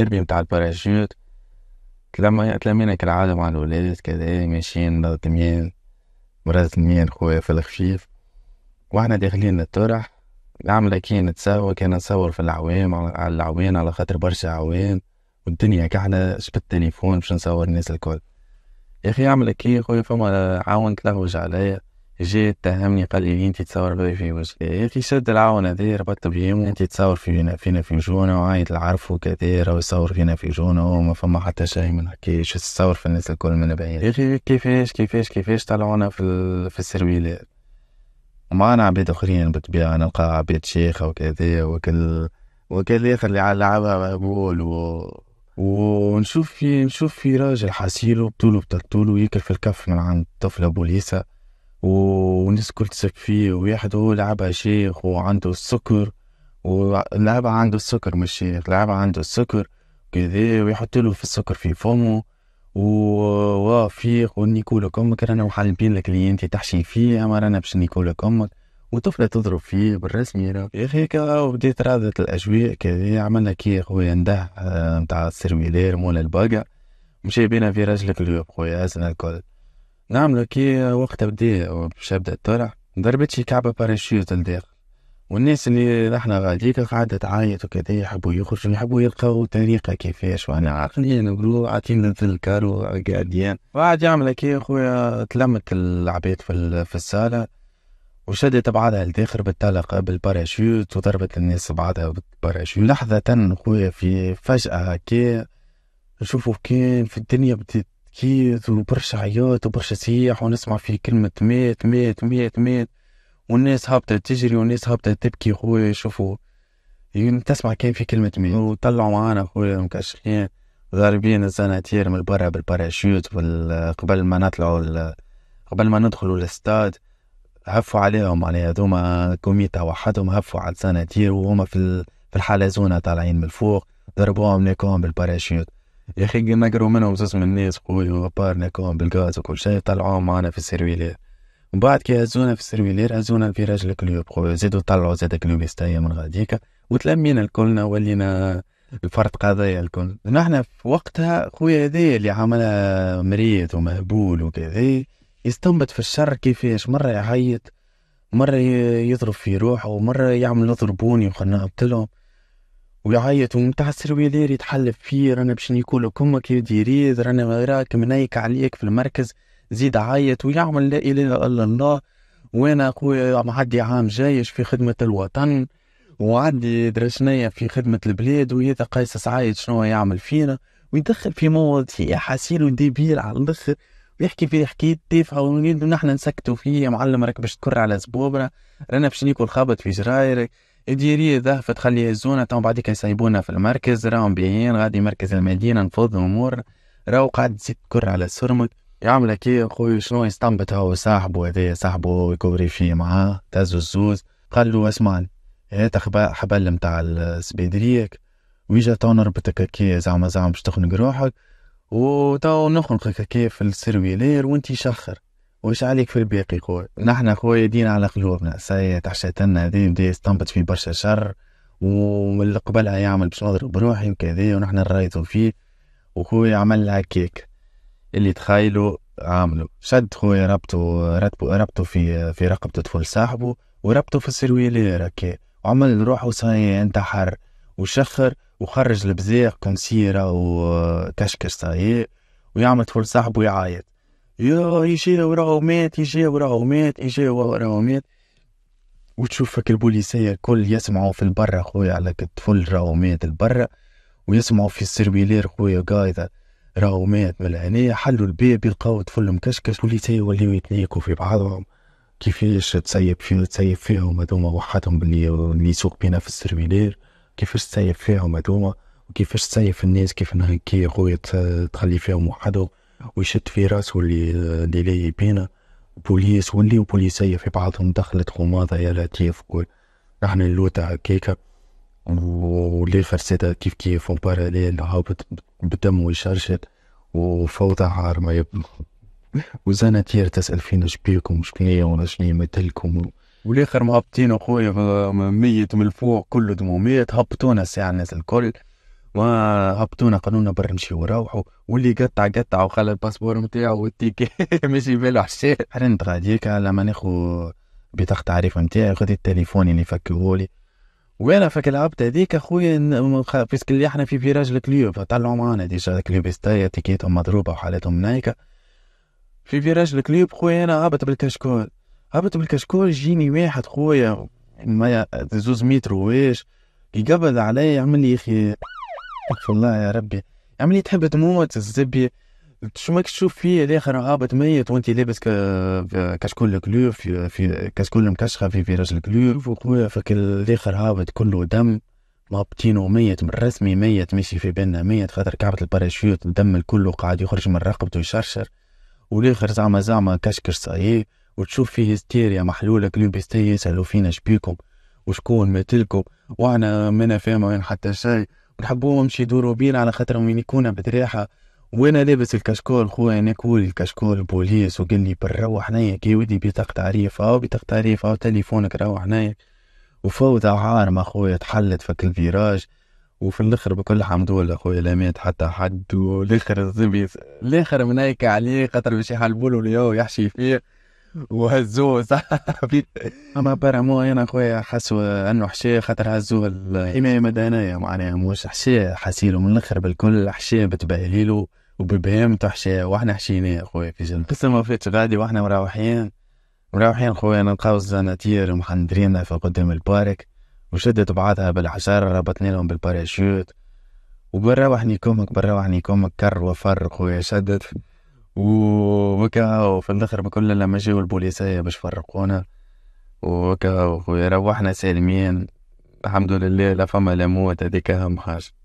التربية متاع الباراشوت تلم تلمينا يعني كالعادة مع الولاد كذا إيه، ماشيين دميان مرات دميان خويا في الخفيف واحنا داخلين الطرح العملة كي نتساوى كان نتصور في العوام على العوين على خاطر برشا عوين والدنيا كحلة جبت تليفون باش نصور الناس الكل يا اخي عملة كي خويا فما عاون تلهوج عليا جاي اتهمني قال لي انت تصور بي في وجهي يا اخي شد العون هذا ربط بهم انت تصور فينا فينا في جونا وعايد العرف وكذا راهو يصور فينا في جونا وما فما حتى شيء من حكايه شو تصور في الناس الكل من بعيد يا اخي كيفاش كيفاش كيفاش طلعونا في ال... في السرويلات ومعنا عباد اخرين بالطبيعه نلقى عباد شيخه وكذا وكل وكل الاخر اللي لعبها مهبول و ونشوف في نشوف في راجل حاسيله بطوله بتلتوله ياكل في الكف من عند طفله بوليسه والناس الكل فيه وياخد هو لعبها شيخ وعنده السكر ولعبها عنده السكر مش شيخ لعبها عنده السكر كذا ويحط له في السكر في فمه ووافيق ونيكولا لك امك رانا محلبين لك اللي انت تحشي فيه اما رانا باش نيكولا لك امك وطفله تضرب فيه بالرسمي يا اخي وبديت رادت الاجواء كذا عملنا كي خويا نده آه، نتاع السيرميلير مول الباقه مشي بينا في رجلك اليوم خويا اسنا الكل نعملو كي وقت بدي باش ابدا الطلع ضربت شي كعبه باراشوت لداخل والناس اللي رحنا غاديك قاعده تعيط وكذا يحبوا يخرجوا يحبوا يلقاو طريقه كيفاش وانا عقليا نقولوا عاطينا في الكار وقاعدين واحد يعمل كي خويا تلمت العباد في, في الصاله وشدت بعضها لداخل بالطلقه بالباراشوت وضربت الناس بعضها بالباراشوت لحظه خويا في فجاه كي نشوفوا كان في الدنيا بديت بكيت وبرشا عياط وبرشا صياح ونسمع في كلمة مات مات مات مات والناس هابطة تجري والناس هابطة تبكي خويا شوفوا تسمع كان في كلمة مات وطلعوا معانا خويا مكشخين ضاربين الزناتير من برا بالباراشوت قبل ما نطلعوا قبل ما ندخلوا الاستاد هفوا عليهم على هذوما كوميتا وحدهم هفوا على الزناتير وهما في في الحلزونة طالعين من الفوق ضربوهم نيكوهم بالباراشوت يا اخي قروا منهم زوز من الناس خويا وبار كون بالغاز وكل شيء طلعوهم معنا في السرويلير من بعد كي هزونا في السرويلير هزونا في راجل الكلوب خويا زيدوا طلعوا زاد كلوب يستاهل من غاديكا وتلمينا الكلنا ولينا الفرد قضايا الكل نحن في وقتها خويا هذايا اللي عملها مريض ومهبول وكذا يستنبط في الشر كيفاش مرة يعيط مرة يضرب في روحه ومرة يعمل يضربوني وخنا نقتلهم ويعيط ومتاع السرويلير يتحلف فيه رانا باش نيكولك امك كي ديريز رانا راك منيك عليك في المركز زيد عيط ويعمل لا اله الا الله وانا خويا معدي عام جايش في خدمه الوطن وعندي درشنية في خدمة البلاد وهذا قيس سعيد شنو يعمل فينا ويدخل في مواضيع حسيل وديبيل على الاخر ويحكي في حكاية تافهة ونحن نسكتوا فيه يا معلم راك باش تكر على زبوبنا رانا باش ناكل خبط في جرايرك ديري ذهبت تخلي يهزونا تو بعديك يسيبونا في المركز راهم بيهين غادي مركز المدينة نفض أمور راهو قاعد تزيد كر على سرمك يعمل كي خويا شنو يستنبط هو صاحبه هذايا صاحبه يكوري فيه معاه تهزو الزوز قال له اسمعني هات إيه، حبل متاع السبيدريك ويجا تو نربطك هكايا زعما زعما باش تخنق روحك وتو نخنقك هكايا في السرويلير وانتي شخر وش عليك في الباقي خويا نحن خويا دينا على قلوبنا سايا تحشتنا هذه بدا يستنبط في برشا شر ومن اللي قبلها يعمل باش نضرب روحي وكذا ونحن نرايتو فيه وخويا عمل هكاك اللي تخايلو عامله شد خويا ربطو ربطو ربطو في في رقبة طفل صاحبه وربطو في السرويلير هكا وعمل روحه ساي انتحر وشخر وخرج البزاق كونسيرا وكشكش ساي ويعمل طفل صاحبه يعايط يجي مات يجيو مات يجي رغمات مات وتشوف وتشوفك البوليسية الكل يسمعوا في البرة خويا على راهو مات البرة ويسمعوا في السربيلير خويا قايدة مات من هنا حلوا الباب يلقاو طفل مكشكش البوليسية وليو يتنيكوا في بعضهم كيفاش تسيب فيه تسيب فيهم هذوما وحدهم باللي اللي يسوق بينا في السربيلير كيفاش تسيب فيهم هذوما وكيفاش تسيب الناس كيف هكا خويا تخلي فيهم وحدهم ويشد في راسه اللي اللي بينا بوليس واللي وبوليسية في بعضهم دخلت غماضة يا لطيف نحن اللوتة هكاكا ولي فرسيتها كيف كيف وباراليل هابط بدم وشرشت وفوضى عارمة يبنو وزناتير تسأل فينا شبيكم شكون هي ولا متلكم مثلكم والاخر مهبطين اخويا ميت من الفوق كله دموميت هبطونا الساعه الناس الكل وهبطونا قانونا برا نمشيو وروحوا واللي قطع قطع وخلى الباسبور نتاعو والتيكي ماشي بالو حشاش حرنت غاديك لما ناخو بطاقة تعريف نتاعي خذيت التليفون اللي فكهولي وانا فك العبد هذيك اخويا باسكو اللي احنا في فيراج الكليوب طلعوا معانا ديجا الكليوب ستايا تيكيتهم مضروبه وحالتهم نايكه في فيراج الكليوب خويا انا هبط بالكشكول هبط بالكشكول جيني واحد خويا ما زوز متر واش يقبض علي يعمل لي يا اخي استغفر الله يا ربي عملية تحب تموت الزبي شو ماك تشوف فيه الاخر هابط ميت وانت لابس كشكول الكلوف في, في كشكول مكشخه في فراش الكلوف وخويا فك الاخر هابط كله دم مهبطين وميت من رسمي ميت ماشي في بالنا ميت خاطر كعبة الباراشوت الدم الكل قاعد يخرج من رقبته يشرشر والاخر زعما زعما كشكش صايي وتشوف فيه هستيريا محلوله كلوب يسالوا فينا شبيكم وشكون ماتلكم وانا منا فاهمه حتى شيء نحبوهم شي يدوروا بينا على خاطر وين يكون بتريحة وانا لابس الكشكول خويا انا كول الكشكول البوليس وقال لي بنروح هنايا كي ودي بطاقة تعريف او اه بطاقة تعريف او اه تليفونك روح هنايا وفوضى عارمة خويا تحلت فك الفيراج وفي الاخر بكل حمد لله خويا لا مات حتى حد والاخر الزبيس الاخر منايك عليه خاطر باش يحلبوا له اليوم يحشي فيه وهزوه صح اما مو انا خويا حسوا انه حشيه خاطر هزوه الحمايه مدنيه معناها مش حشيه حسيلو من الاخر بالكل حشيه بتبهليلو وببهيمته حشيه واحنا حشيناه خويا في جنب قسم ما فاتش غادي واحنا مروحين مروحين خويا نلقاو الزناتير محندرين في قدام البارك وشدت بعضها بالحجر ربطنا لهم بالباراشوت كومك برا وحني كومك كر وفر خويا شدت وبكى وفي الاخر بكل لما جاو البوليسية باش فرقونا وبكى وروحنا سالمين الحمد لله لا فما لا موت هذيك اهم حاجه